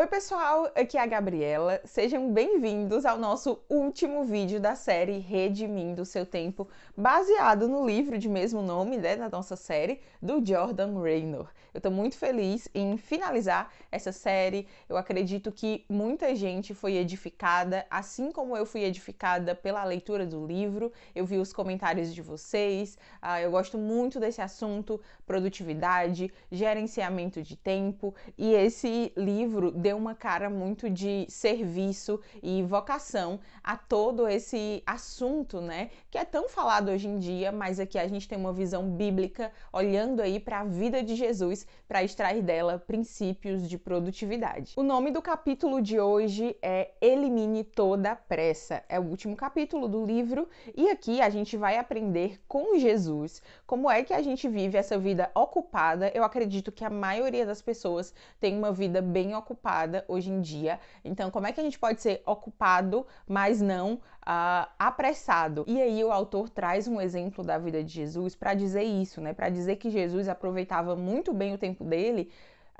Oi, pessoal, aqui é a Gabriela. Sejam bem-vindos ao nosso último vídeo da série Redimindo Seu Tempo, baseado no livro de mesmo nome né, da nossa série, do Jordan Raynor. Eu estou muito feliz em finalizar essa série. Eu acredito que muita gente foi edificada, assim como eu fui edificada pela leitura do livro. Eu vi os comentários de vocês. Uh, eu gosto muito desse assunto: produtividade, gerenciamento de tempo. E esse livro deu uma cara muito de serviço e vocação a todo esse assunto, né? Que é tão falado hoje em dia, mas aqui a gente tem uma visão bíblica olhando aí para a vida de Jesus para extrair dela princípios de produtividade. O nome do capítulo de hoje é Elimine toda a pressa. É o último capítulo do livro e aqui a gente vai aprender com Jesus como é que a gente vive essa vida ocupada. Eu acredito que a maioria das pessoas tem uma vida bem ocupada hoje em dia. Então, como é que a gente pode ser ocupado, mas não uh, apressado. E aí o autor traz um exemplo da vida de Jesus para dizer isso, né? Para dizer que Jesus aproveitava muito bem o tempo dele uh,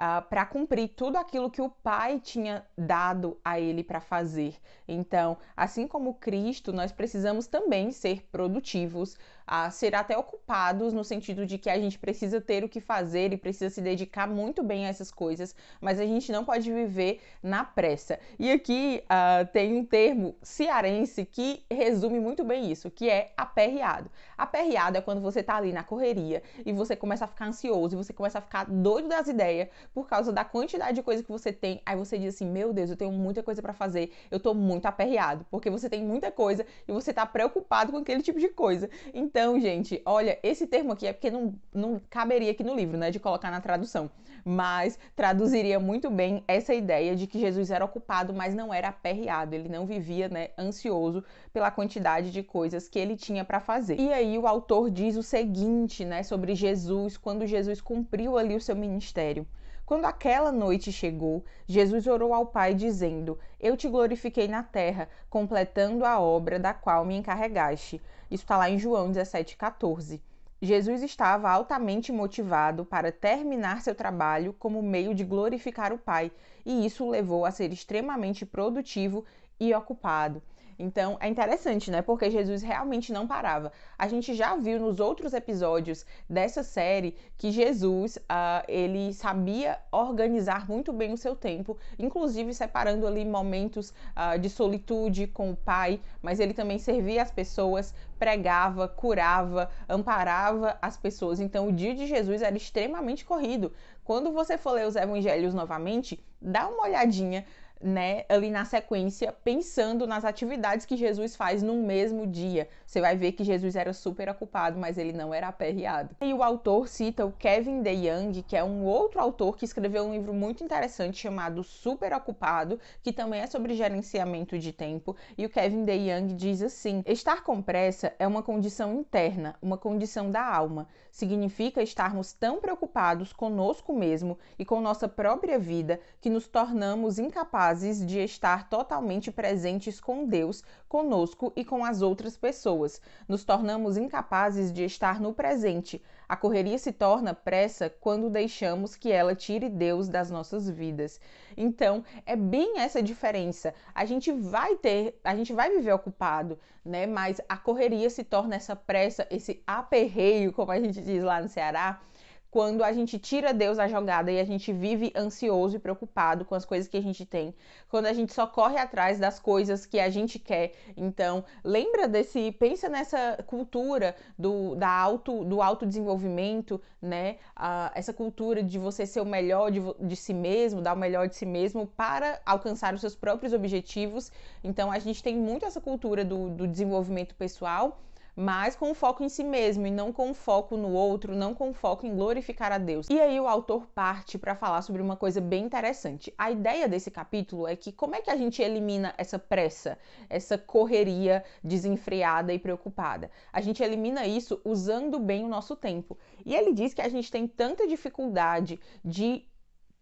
ah, para cumprir tudo aquilo que o Pai tinha dado a ele para fazer. Então, assim como Cristo, nós precisamos também ser produtivos a ser até ocupados, no sentido de que a gente precisa ter o que fazer e precisa se dedicar muito bem a essas coisas, mas a gente não pode viver na pressa. E aqui uh, tem um termo cearense que resume muito bem isso, que é aperreado. Aperreado é quando você tá ali na correria e você começa a ficar ansioso, e você começa a ficar doido das ideias por causa da quantidade de coisa que você tem. Aí você diz assim: Meu Deus, eu tenho muita coisa para fazer, eu tô muito aperreado, porque você tem muita coisa e você tá preocupado com aquele tipo de coisa. Então, então, gente, olha, esse termo aqui é porque não, não caberia aqui no livro, né, de colocar na tradução, mas traduziria muito bem essa ideia de que Jesus era ocupado, mas não era aperreado, ele não vivia, né, ansioso pela quantidade de coisas que ele tinha para fazer. E aí o autor diz o seguinte, né, sobre Jesus, quando Jesus cumpriu ali o seu ministério. Quando aquela noite chegou, Jesus orou ao Pai, dizendo: Eu te glorifiquei na terra, completando a obra da qual me encarregaste. Isso está lá em João 17,14. Jesus estava altamente motivado para terminar seu trabalho como meio de glorificar o Pai, e isso o levou a ser extremamente produtivo e ocupado. Então é interessante, né? Porque Jesus realmente não parava. A gente já viu nos outros episódios dessa série que Jesus uh, ele sabia organizar muito bem o seu tempo, inclusive separando ali momentos uh, de solitude com o Pai, mas ele também servia as pessoas, pregava, curava, amparava as pessoas. Então o dia de Jesus era extremamente corrido. Quando você for ler os evangelhos novamente, dá uma olhadinha né, ali na sequência, pensando nas atividades que Jesus faz no mesmo dia. Você vai ver que Jesus era super ocupado, mas ele não era aperreado. E o autor cita o Kevin DeYoung, que é um outro autor que escreveu um livro muito interessante chamado Super Ocupado, que também é sobre gerenciamento de tempo. E o Kevin DeYoung diz assim: estar com pressa é uma condição interna, uma condição da alma. Significa estarmos tão preocupados conosco mesmo e com nossa própria vida que nos tornamos incapazes capazes de estar totalmente presentes com Deus, conosco e com as outras pessoas. Nos tornamos incapazes de estar no presente. A correria se torna pressa quando deixamos que ela tire Deus das nossas vidas. Então, é bem essa diferença. A gente vai ter, a gente vai viver ocupado, né? Mas a correria se torna essa pressa, esse aperreio, como a gente diz lá no Ceará, quando a gente tira Deus da jogada e a gente vive ansioso e preocupado com as coisas que a gente tem, quando a gente só corre atrás das coisas que a gente quer. Então, lembra desse, pensa nessa cultura do da auto do autodesenvolvimento, né? essa cultura de você ser o melhor de, de si mesmo, dar o melhor de si mesmo para alcançar os seus próprios objetivos. Então, a gente tem muito essa cultura do, do desenvolvimento pessoal mas com foco em si mesmo e não com foco no outro, não com foco em glorificar a Deus. E aí o autor parte para falar sobre uma coisa bem interessante. A ideia desse capítulo é que como é que a gente elimina essa pressa, essa correria desenfreada e preocupada? A gente elimina isso usando bem o nosso tempo. E ele diz que a gente tem tanta dificuldade de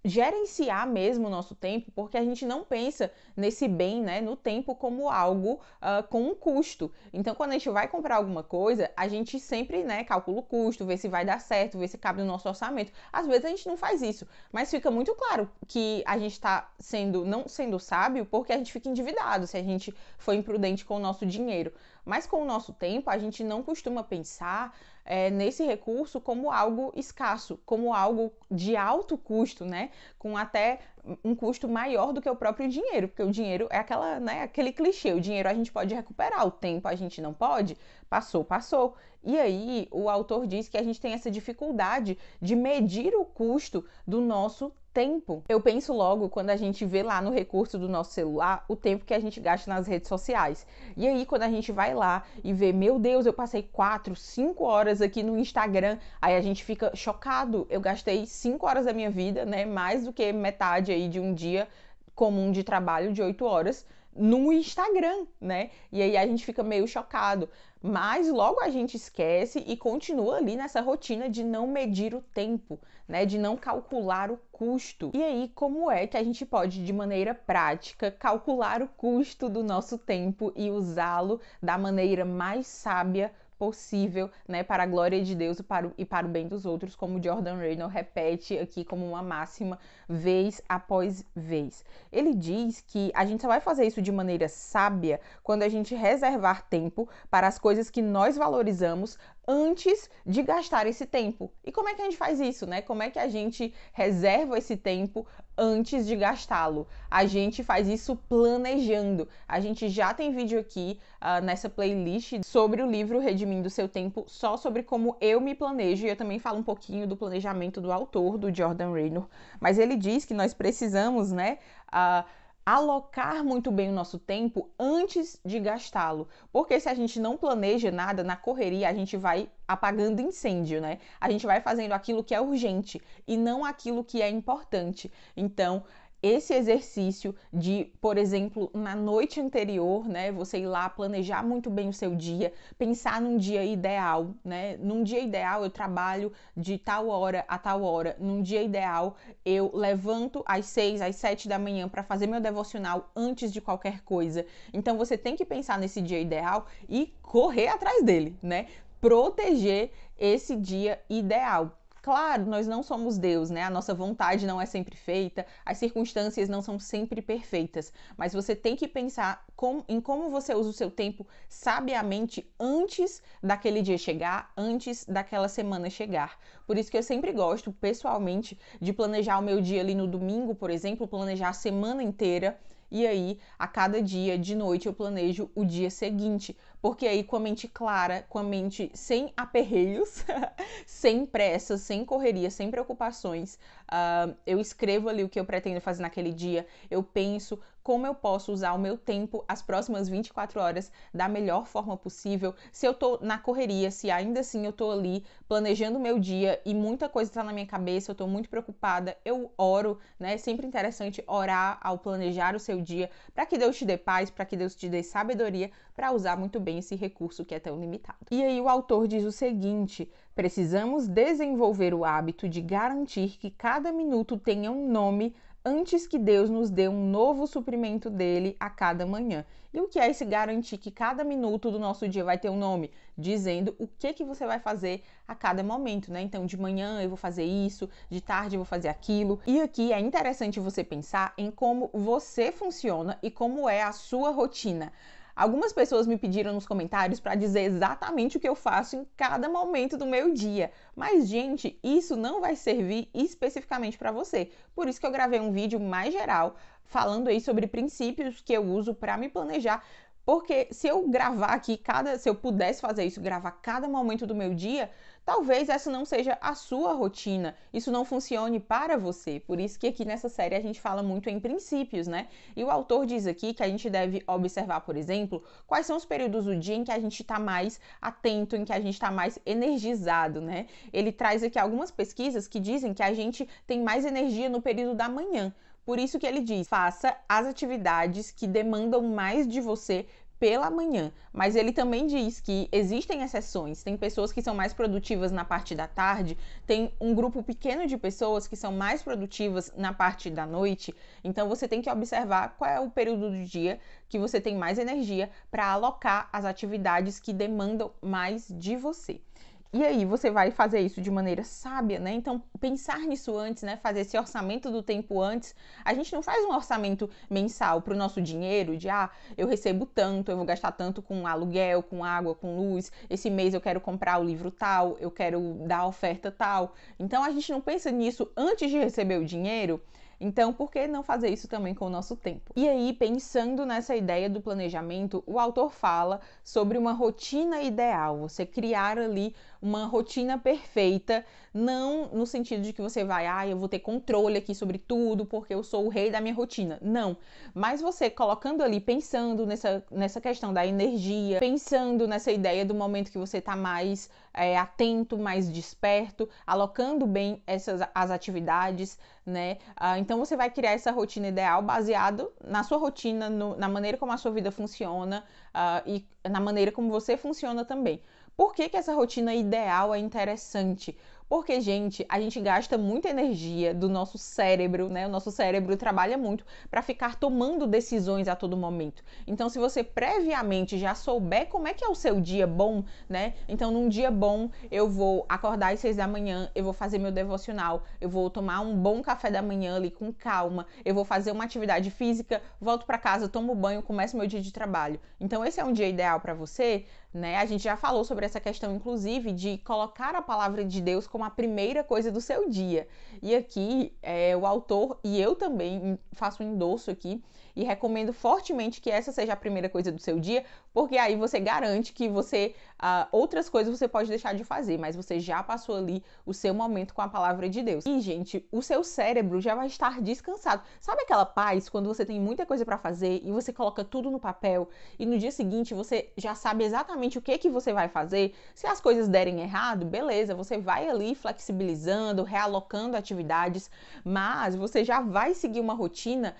gerenciar mesmo o nosso tempo, porque a gente não pensa nesse bem, né, no tempo como algo uh, com um custo. Então, quando a gente vai comprar alguma coisa, a gente sempre, né, calcula o custo, vê se vai dar certo, vê se cabe no nosso orçamento. Às vezes a gente não faz isso, mas fica muito claro que a gente está sendo não sendo sábio porque a gente fica endividado se a gente foi imprudente com o nosso dinheiro. Mas com o nosso tempo, a gente não costuma pensar é, nesse recurso como algo escasso, como algo de alto custo, né? Com até um custo maior do que o próprio dinheiro, porque o dinheiro é aquela, né, aquele clichê, o dinheiro a gente pode recuperar, o tempo a gente não pode, passou, passou. E aí o autor diz que a gente tem essa dificuldade de medir o custo do nosso tempo. Eu penso logo quando a gente vê lá no recurso do nosso celular o tempo que a gente gasta nas redes sociais. E aí, quando a gente vai lá e vê, meu Deus, eu passei 4, 5 horas aqui no Instagram, aí a gente fica chocado. Eu gastei 5 horas da minha vida, né? Mais do que metade aí de um dia comum de trabalho de 8 horas no Instagram, né? E aí a gente fica meio chocado, mas logo a gente esquece e continua ali nessa rotina de não medir o tempo, né? De não calcular o custo. E aí como é que a gente pode de maneira prática calcular o custo do nosso tempo e usá-lo da maneira mais sábia possível, né, para a glória de Deus e para, o, e para o bem dos outros, como Jordan Reynolds repete aqui como uma máxima vez após vez. Ele diz que a gente só vai fazer isso de maneira sábia quando a gente reservar tempo para as coisas que nós valorizamos antes de gastar esse tempo. E como é que a gente faz isso, né? Como é que a gente reserva esse tempo antes de gastá-lo. A gente faz isso planejando. A gente já tem vídeo aqui uh, nessa playlist sobre o livro Redimindo Seu Tempo, só sobre como eu me planejo. E eu também falo um pouquinho do planejamento do autor, do Jordan Raynor. Mas ele diz que nós precisamos, né? Uh, alocar muito bem o nosso tempo antes de gastá-lo. Porque se a gente não planeja nada na correria, a gente vai apagando incêndio, né? A gente vai fazendo aquilo que é urgente e não aquilo que é importante. Então, esse exercício de, por exemplo, na noite anterior, né, você ir lá planejar muito bem o seu dia, pensar num dia ideal, né? Num dia ideal eu trabalho de tal hora a tal hora. Num dia ideal eu levanto às seis, às sete da manhã para fazer meu devocional antes de qualquer coisa. Então você tem que pensar nesse dia ideal e correr atrás dele, né? Proteger esse dia ideal. Claro, nós não somos Deus, né? A nossa vontade não é sempre feita, as circunstâncias não são sempre perfeitas, mas você tem que pensar em como você usa o seu tempo sabiamente antes daquele dia chegar, antes daquela semana chegar. Por isso que eu sempre gosto, pessoalmente, de planejar o meu dia ali no domingo, por exemplo, planejar a semana inteira e aí, a cada dia, de noite, eu planejo o dia seguinte, porque aí com a mente clara, com a mente sem aperreios, sem pressa, sem correria, sem preocupações, uh, eu escrevo ali o que eu pretendo fazer naquele dia, eu penso como eu posso usar o meu tempo as próximas 24 horas da melhor forma possível, se eu tô na correria, se ainda assim eu tô ali planejando o meu dia e muita coisa tá na minha cabeça, eu tô muito preocupada, eu oro, né? É sempre interessante orar ao planejar o seu dia, para que Deus te dê paz, para que Deus te dê sabedoria para usar muito bem esse recurso que é tão limitado. E aí o autor diz o seguinte: precisamos desenvolver o hábito de garantir que cada minuto tenha um nome antes que Deus nos dê um novo suprimento dele a cada manhã. E o que é esse garantir que cada minuto do nosso dia vai ter um nome, dizendo o que que você vai fazer a cada momento, né? Então, de manhã eu vou fazer isso, de tarde eu vou fazer aquilo. E aqui é interessante você pensar em como você funciona e como é a sua rotina. Algumas pessoas me pediram nos comentários para dizer exatamente o que eu faço em cada momento do meu dia, mas gente, isso não vai servir especificamente para você. Por isso que eu gravei um vídeo mais geral falando aí sobre princípios que eu uso para me planejar porque se eu gravar aqui cada, se eu pudesse fazer isso, gravar cada momento do meu dia, talvez essa não seja a sua rotina, isso não funcione para você. Por isso que aqui nessa série a gente fala muito em princípios, né? E o autor diz aqui que a gente deve observar, por exemplo, quais são os períodos do dia em que a gente está mais atento, em que a gente está mais energizado, né? Ele traz aqui algumas pesquisas que dizem que a gente tem mais energia no período da manhã. Por isso que ele diz: faça as atividades que demandam mais de você pela manhã, mas ele também diz que existem exceções, tem pessoas que são mais produtivas na parte da tarde, tem um grupo pequeno de pessoas que são mais produtivas na parte da noite, então você tem que observar qual é o período do dia que você tem mais energia para alocar as atividades que demandam mais de você. E aí você vai fazer isso de maneira sábia, né? Então, pensar nisso antes, né? Fazer esse orçamento do tempo antes. A gente não faz um orçamento mensal para o nosso dinheiro de ah, eu recebo tanto, eu vou gastar tanto com aluguel, com água, com luz. Esse mês eu quero comprar o livro tal, eu quero dar a oferta tal. Então, a gente não pensa nisso antes de receber o dinheiro. Então, por que não fazer isso também com o nosso tempo? E aí, pensando nessa ideia do planejamento, o autor fala sobre uma rotina ideal, você criar ali uma rotina perfeita, não no sentido de que você vai, ah, eu vou ter controle aqui sobre tudo, porque eu sou o rei da minha rotina. Não. Mas você colocando ali, pensando nessa, nessa questão da energia, pensando nessa ideia do momento que você está mais é, atento, mais desperto, alocando bem essas as atividades, né? Ah, então você vai criar essa rotina ideal baseado na sua rotina, no, na maneira como a sua vida funciona ah, e na maneira como você funciona também. Por que, que essa rotina ideal é interessante? Porque, gente, a gente gasta muita energia do nosso cérebro, né? O nosso cérebro trabalha muito para ficar tomando decisões a todo momento. Então, se você previamente já souber como é que é o seu dia bom, né? Então, num dia bom, eu vou acordar às seis da manhã, eu vou fazer meu devocional, eu vou tomar um bom café da manhã ali com calma, eu vou fazer uma atividade física, volto para casa, tomo banho, começo meu dia de trabalho. Então, esse é um dia ideal para você, né? A gente já falou sobre essa questão, inclusive, de colocar a palavra de Deus como como a primeira coisa do seu dia. E aqui é, o autor, e eu também faço um endosso aqui, e recomendo fortemente que essa seja a primeira coisa do seu dia, porque aí você garante que você uh, outras coisas você pode deixar de fazer, mas você já passou ali o seu momento com a palavra de Deus. E gente, o seu cérebro já vai estar descansado. Sabe aquela paz quando você tem muita coisa para fazer e você coloca tudo no papel e no dia seguinte você já sabe exatamente o que que você vai fazer? Se as coisas derem errado, beleza, você vai ali flexibilizando, realocando atividades, mas você já vai seguir uma rotina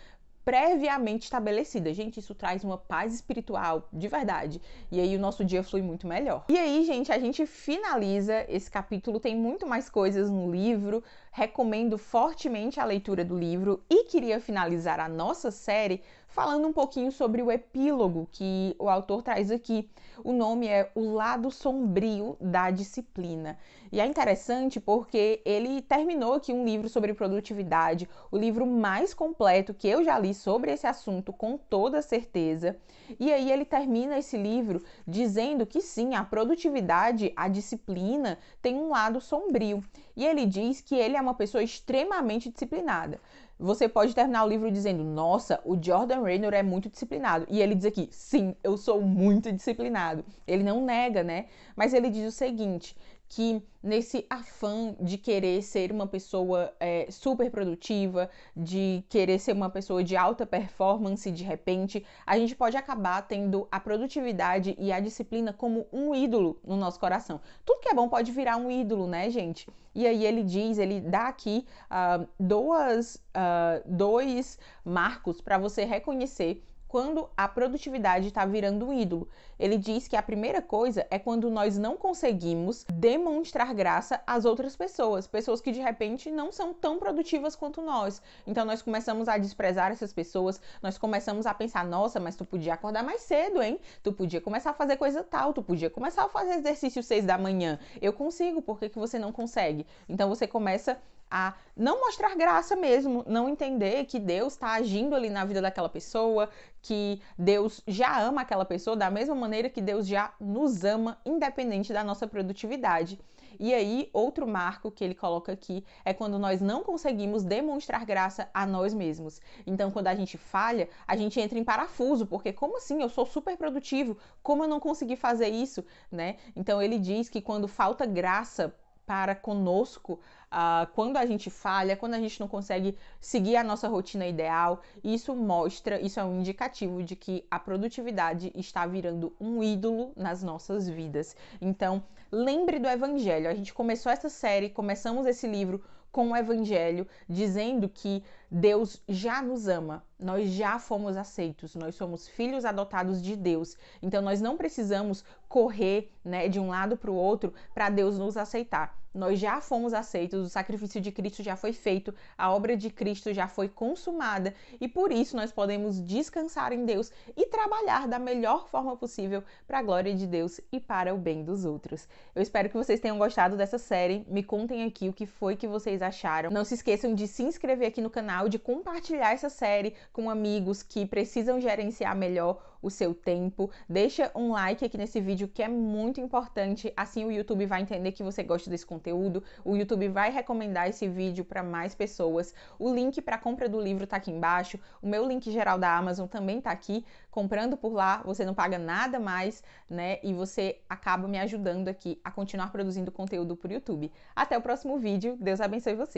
previamente estabelecida. Gente, isso traz uma paz espiritual de verdade. E aí o nosso dia flui muito melhor. E aí, gente, a gente finaliza esse capítulo. Tem muito mais coisas no livro, Recomendo fortemente a leitura do livro e queria finalizar a nossa série falando um pouquinho sobre o epílogo que o autor traz aqui. O nome é O Lado Sombrio da Disciplina. E é interessante porque ele terminou aqui um livro sobre produtividade, o livro mais completo que eu já li sobre esse assunto com toda certeza. E aí ele termina esse livro dizendo que sim, a produtividade, a disciplina tem um lado sombrio. E ele diz que ele é uma pessoa extremamente disciplinada. Você pode terminar o livro dizendo: Nossa, o Jordan Raynor é muito disciplinado. E ele diz aqui: Sim, eu sou muito disciplinado. Ele não nega, né? Mas ele diz o seguinte: que nesse afã de querer ser uma pessoa é, super produtiva, de querer ser uma pessoa de alta performance de repente, a gente pode acabar tendo a produtividade e a disciplina como um ídolo no nosso coração. Tudo que é bom pode virar um ídolo, né, gente? E aí ele diz, ele dá aqui uh, duas, uh, dois marcos para você reconhecer quando a produtividade está virando um ídolo. Ele diz que a primeira coisa é quando nós não conseguimos demonstrar graça às outras pessoas, pessoas que de repente não são tão produtivas quanto nós. Então nós começamos a desprezar essas pessoas, nós começamos a pensar: nossa, mas tu podia acordar mais cedo, hein? Tu podia começar a fazer coisa tal, tu podia começar a fazer exercício seis da manhã. Eu consigo, por que, que você não consegue? Então você começa a não mostrar graça mesmo, não entender que Deus está agindo ali na vida daquela pessoa, que Deus já ama aquela pessoa da mesma maneira que Deus já nos ama, independente da nossa produtividade. E aí, outro marco que ele coloca aqui é quando nós não conseguimos demonstrar graça a nós mesmos. Então, quando a gente falha, a gente entra em parafuso, porque como assim? Eu sou super produtivo, como eu não consegui fazer isso, né? Então, ele diz que quando falta graça para conosco uh, quando a gente falha, quando a gente não consegue seguir a nossa rotina ideal. Isso mostra, isso é um indicativo de que a produtividade está virando um ídolo nas nossas vidas. Então, lembre do Evangelho. A gente começou essa série, começamos esse livro com o Evangelho, dizendo que Deus já nos ama, nós já fomos aceitos, nós somos filhos adotados de Deus. Então nós não precisamos correr né, de um lado para o outro para Deus nos aceitar. Nós já fomos aceitos, o sacrifício de Cristo já foi feito, a obra de Cristo já foi consumada e por isso nós podemos descansar em Deus e trabalhar da melhor forma possível para a glória de Deus e para o bem dos outros. Eu espero que vocês tenham gostado dessa série. Me contem aqui o que foi que vocês acharam. Não se esqueçam de se inscrever aqui no canal canal, de compartilhar essa série com amigos que precisam gerenciar melhor o seu tempo. Deixa um like aqui nesse vídeo que é muito importante, assim o YouTube vai entender que você gosta desse conteúdo, o YouTube vai recomendar esse vídeo para mais pessoas. O link para compra do livro está aqui embaixo, o meu link geral da Amazon também está aqui. Comprando por lá, você não paga nada mais, né? E você acaba me ajudando aqui a continuar produzindo conteúdo para o YouTube. Até o próximo vídeo. Deus abençoe você.